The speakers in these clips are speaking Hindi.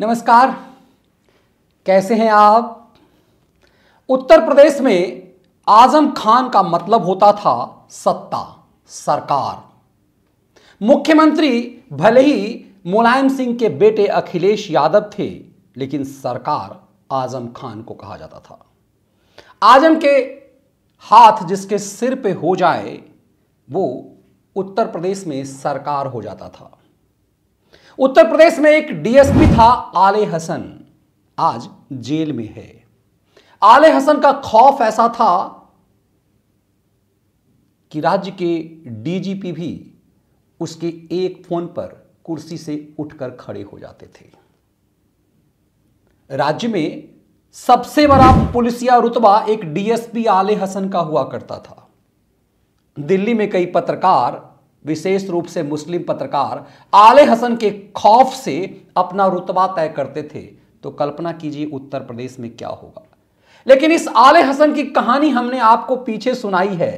नमस्कार कैसे हैं आप उत्तर प्रदेश में आजम खान का मतलब होता था सत्ता सरकार मुख्यमंत्री भले ही मुलायम सिंह के बेटे अखिलेश यादव थे लेकिन सरकार आजम खान को कहा जाता था आजम के हाथ जिसके सिर पे हो जाए वो उत्तर प्रदेश में सरकार हो जाता था उत्तर प्रदेश में एक डीएसपी था आले हसन आज जेल में है आले हसन का खौफ ऐसा था कि राज्य के डीजीपी भी उसके एक फोन पर कुर्सी से उठकर खड़े हो जाते थे राज्य में सबसे बड़ा पुलिसिया रुतबा एक डीएसपी आले हसन का हुआ करता था दिल्ली में कई पत्रकार विशेष रूप से मुस्लिम पत्रकार आले हसन के खौफ से अपना रुतबा तय करते थे तो कल्पना कीजिए उत्तर प्रदेश में क्या होगा लेकिन इस आले हसन की कहानी हमने आपको पीछे सुनाई है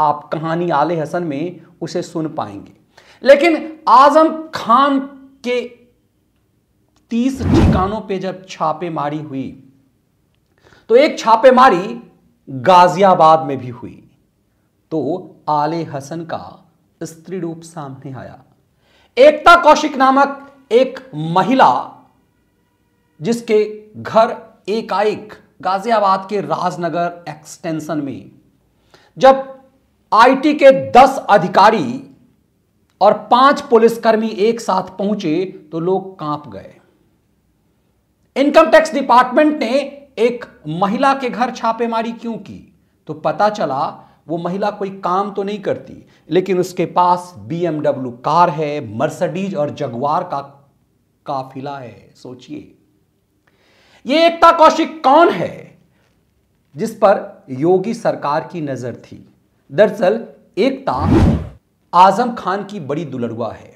आप कहानी आले हसन में उसे सुन पाएंगे लेकिन आजम खान के तीस ठिकानों पे जब छापेमारी हुई तो एक छापेमारी गाजियाबाद में भी हुई तो आले हसन का स्त्री रूप सामने आया एकता कौशिक नामक एक महिला जिसके घर एकाएक गाजियाबाद के राजनगर एक्सटेंशन में जब आईटी के दस अधिकारी और पांच पुलिसकर्मी एक साथ पहुंचे तो लोग कांप गए इनकम टैक्स डिपार्टमेंट ने एक महिला के घर छापेमारी क्यों की तो पता चला वो महिला कोई काम तो नहीं करती लेकिन उसके पास बी कार है मर्सडीज और जगवार का काफिला है सोचिए ये एकता कौशिक कौन है जिस पर योगी सरकार की नजर थी दरअसल एकता आजम खान की बड़ी दुलड़ुआ है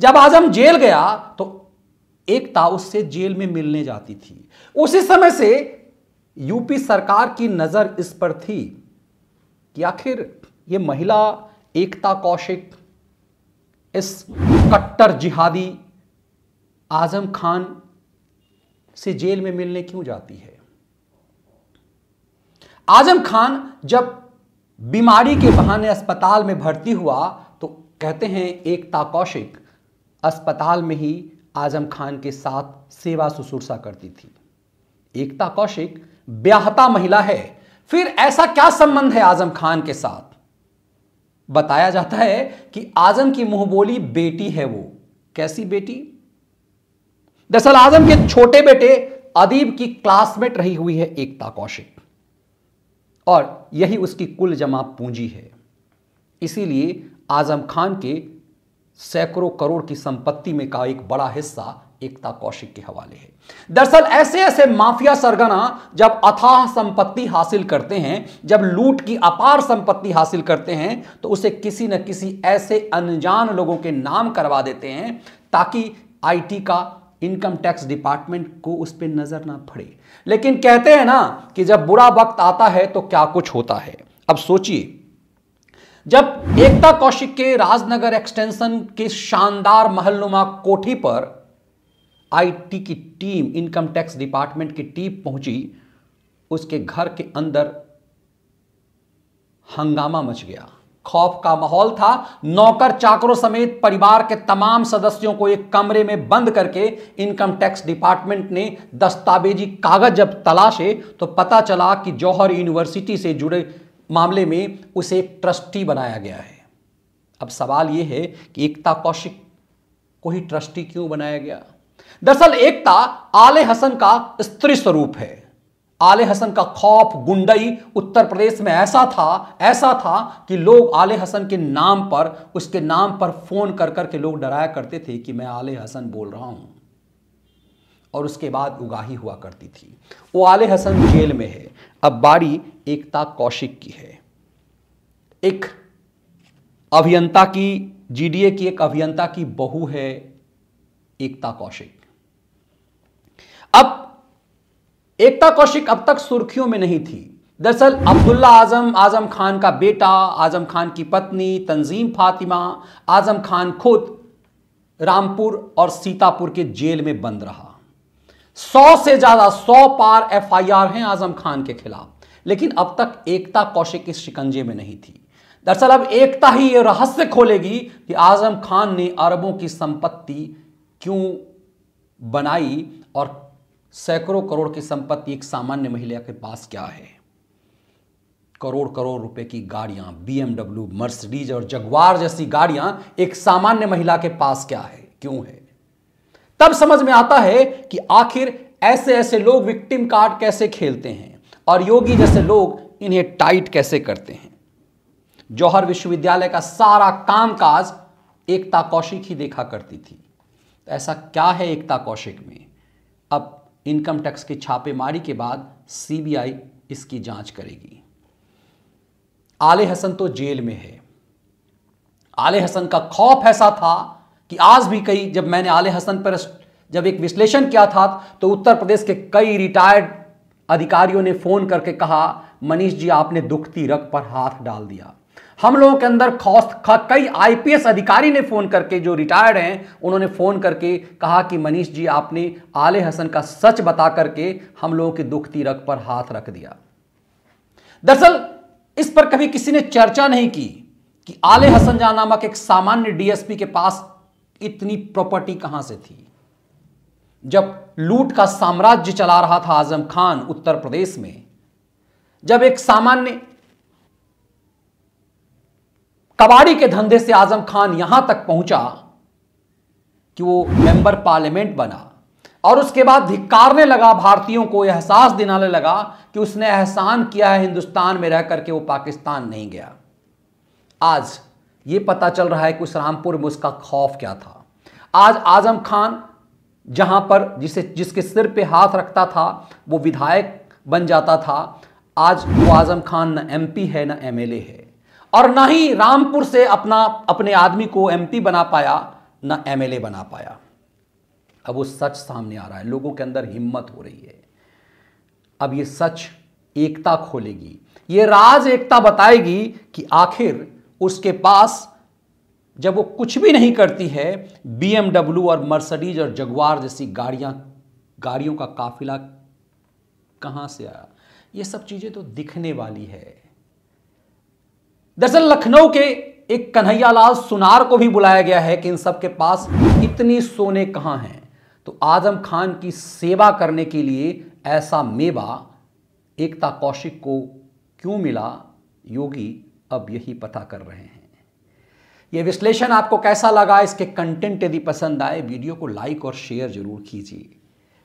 जब आजम जेल गया तो एकता उससे जेल में मिलने जाती थी उसी समय से यूपी सरकार की नजर इस पर थी कि आखिर ये महिला एकता कौशिक इस कट्टर जिहादी आजम खान से जेल में मिलने क्यों जाती है आजम खान जब बीमारी के बहाने अस्पताल में भर्ती हुआ तो कहते हैं एकता कौशिक अस्पताल में ही आजम खान के साथ सेवा सुसुरसा करती थी एकता कौशिक ब्याहता महिला है फिर ऐसा क्या संबंध है आजम खान के साथ बताया जाता है कि आजम की मुंहबोली बेटी है वो कैसी बेटी दरअसल आजम के छोटे बेटे अदीब की क्लासमेट रही हुई है एकता कौशिक और यही उसकी कुल जमा पूंजी है इसीलिए आजम खान के सैकड़ों करोड़ की संपत्ति में का एक बड़ा हिस्सा एकता कौशिक के हवाले है दरअसल ऐसे ऐसे माफिया सरगना जब अथाह संपत्ति हासिल करते हैं जब लूट की अपार संपत्ति हासिल करते हैं तो उसे किसी न किसी ऐसे अनजान लोगों के नाम करवा देते हैं ताकि आईटी का इनकम टैक्स डिपार्टमेंट को उस पर नजर ना पड़े लेकिन कहते हैं ना कि जब बुरा वक्त आता है तो क्या कुछ होता है अब सोचिए जब एकता कौशिक के राजनगर एक्सटेंशन के शानदार महलनुमा कोठी पर आईटी की टीम इनकम टैक्स डिपार्टमेंट की टीम पहुंची उसके घर के अंदर हंगामा मच गया खौफ का माहौल था नौकर चाकरों समेत परिवार के तमाम सदस्यों को एक कमरे में बंद करके इनकम टैक्स डिपार्टमेंट ने दस्तावेजी कागज जब तलाशे तो पता चला कि जौहर यूनिवर्सिटी से जुड़े मामले में उसे एक ट्रस्टी बनाया गया है अब सवाल यह है कि एकता कौशिक को ही ट्रस्टी क्यों बनाया गया दरअसल एकता आले हसन का स्त्री स्वरूप है आले हसन का खौफ गुंडई उत्तर प्रदेश में ऐसा था ऐसा था कि लोग आले हसन के नाम पर उसके नाम पर फोन कर करके लोग डराया करते थे कि मैं आले हसन बोल रहा हूं और उसके बाद उगाही हुआ करती थी वो आले हसन जेल में है अब बारी एकता कौशिक की है एक अभियंता की जीडीए की एक अभियंता की बहू है एकता कौशिक अब एकता कौशिक अब तक सुर्खियों में नहीं थी दरअसल अब्दुल्ला आजम आजम खान का बेटा आजम खान की पत्नी तंजीम फातिमा आजम खान खुद रामपुर और सीतापुर के जेल में बंद रहा सौ से ज्यादा सौ पार एफआईआर हैं आजम खान के खिलाफ लेकिन अब तक एकता कौशिक इस शिकंजे में नहीं थी दरअसल अब एकता ही यह रहस्य खोलेगी कि आजम खान ने अरबों की संपत्ति क्यों बनाई और सैकड़ों करोड़ की संपत्ति एक सामान्य महिला के पास क्या है करोड़ करोड़ रुपए की गाड़ियां बीएमडब्ल्यू मर्सिडीज और जगवार जैसी गाड़ियां एक सामान्य महिला के पास क्या है क्यों है तब समझ में आता है कि आखिर ऐसे ऐसे लोग विक्टिम कार्ड कैसे खेलते हैं और योगी जैसे लोग इन्हें टाइट कैसे करते हैं जौहर विश्वविद्यालय का सारा कामकाज एकता कौशिक ही देखा करती थी तो ऐसा क्या है एकता कौशिक में अब इनकम टैक्स की छापेमारी के बाद सीबीआई इसकी जांच करेगी आले हसन तो जेल में है आले हसन का खौफ ऐसा था कि आज भी कई जब मैंने आले हसन पर जब एक विश्लेषण किया था तो उत्तर प्रदेश के कई रिटायर्ड अधिकारियों ने फोन करके कहा मनीष जी आपने दुखती रख पर हाथ डाल दिया हम लोगों के अंदर खौस कई आईपीएस अधिकारी ने फोन करके जो रिटायर्ड हैं उन्होंने फोन करके कहा कि मनीष जी आपने आले हसन का सच बता करके हम लोगों के दुख तीरक पर हाथ रख दिया दरअसल इस पर कभी किसी ने चर्चा नहीं की कि आले हसन जहां नामक एक सामान्य डीएसपी के पास इतनी प्रॉपर्टी कहां से थी जब लूट का साम्राज्य चला रहा था आजम खान उत्तर प्रदेश में जब एक सामान्य तबाड़ी के धंधे से आजम खान यहां तक पहुंचा कि वो मेंबर पार्लियामेंट बना और उसके बाद धिक्कारने लगा भारतीयों को एहसास दिलाने लगा कि उसने एहसान किया है हिंदुस्तान में रह करके वो पाकिस्तान नहीं गया आज ये पता चल रहा है कि उस रामपुर में उसका खौफ क्या था आज आजम खान जहां पर जिसे जिसके सिर पे हाथ रखता था वो विधायक बन जाता था आज वो आजम खान न एमपी है न एमएलए है और ना ही रामपुर से अपना अपने आदमी को एमपी बना पाया ना एमएलए बना पाया अब वो सच सामने आ रहा है लोगों के अंदर हिम्मत हो रही है अब ये सच एकता खोलेगी ये राज एकता बताएगी कि आखिर उसके पास जब वो कुछ भी नहीं करती है बीएमडब्ल्यू और मर्सडीज और जगवार जैसी गाड़ियां गाड़ियों का काफिला कहाँ से आया ये सब चीज़ें तो दिखने वाली है दरअसल लखनऊ के एक कन्हैयालाल सुनार को भी बुलाया गया है कि इन सबके पास इतने सोने कहां हैं तो आजम खान की सेवा करने के लिए ऐसा मेवा एकता कौशिक को क्यों मिला योगी अब यही पता कर रहे हैं यह विश्लेषण आपको कैसा लगा इसके कंटेंट यदि पसंद आए वीडियो को लाइक और शेयर जरूर कीजिए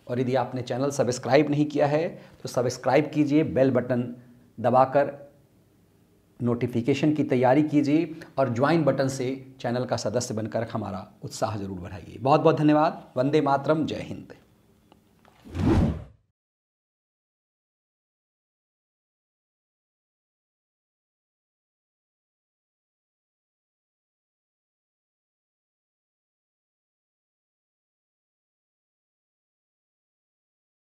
और यदि आपने चैनल सब्सक्राइब नहीं किया है तो सब्सक्राइब कीजिए बेल बटन दबाकर नोटिफिकेशन की तैयारी कीजिए और ज्वाइन बटन से चैनल का सदस्य बनकर हमारा उत्साह जरूर बढ़ाइए बहुत बहुत धन्यवाद वंदे मातरम जय हिंद